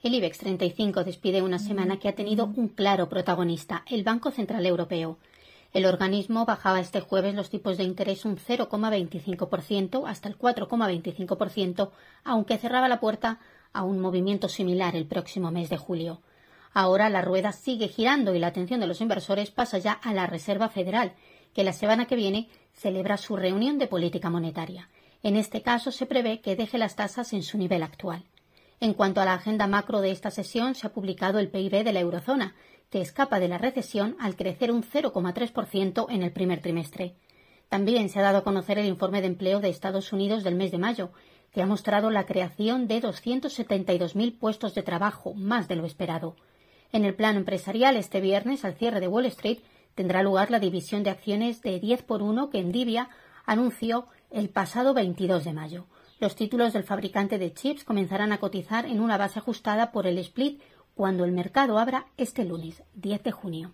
El IBEX 35 despide una semana que ha tenido un claro protagonista, el Banco Central Europeo. El organismo bajaba este jueves los tipos de interés un 0,25% hasta el 4,25%, aunque cerraba la puerta a un movimiento similar el próximo mes de julio. Ahora la rueda sigue girando y la atención de los inversores pasa ya a la Reserva Federal, que la semana que viene celebra su reunión de política monetaria. En este caso se prevé que deje las tasas en su nivel actual. En cuanto a la agenda macro de esta sesión, se ha publicado el PIB de la eurozona, que escapa de la recesión al crecer un 0,3% en el primer trimestre. También se ha dado a conocer el informe de empleo de Estados Unidos del mes de mayo, que ha mostrado la creación de 272.000 puestos de trabajo, más de lo esperado. En el plano empresarial, este viernes, al cierre de Wall Street, tendrá lugar la división de acciones de 10 por 1 que Endivia anunció el pasado 22 de mayo los títulos del fabricante de chips comenzarán a cotizar en una base ajustada por el split cuando el mercado abra este lunes, 10 de junio.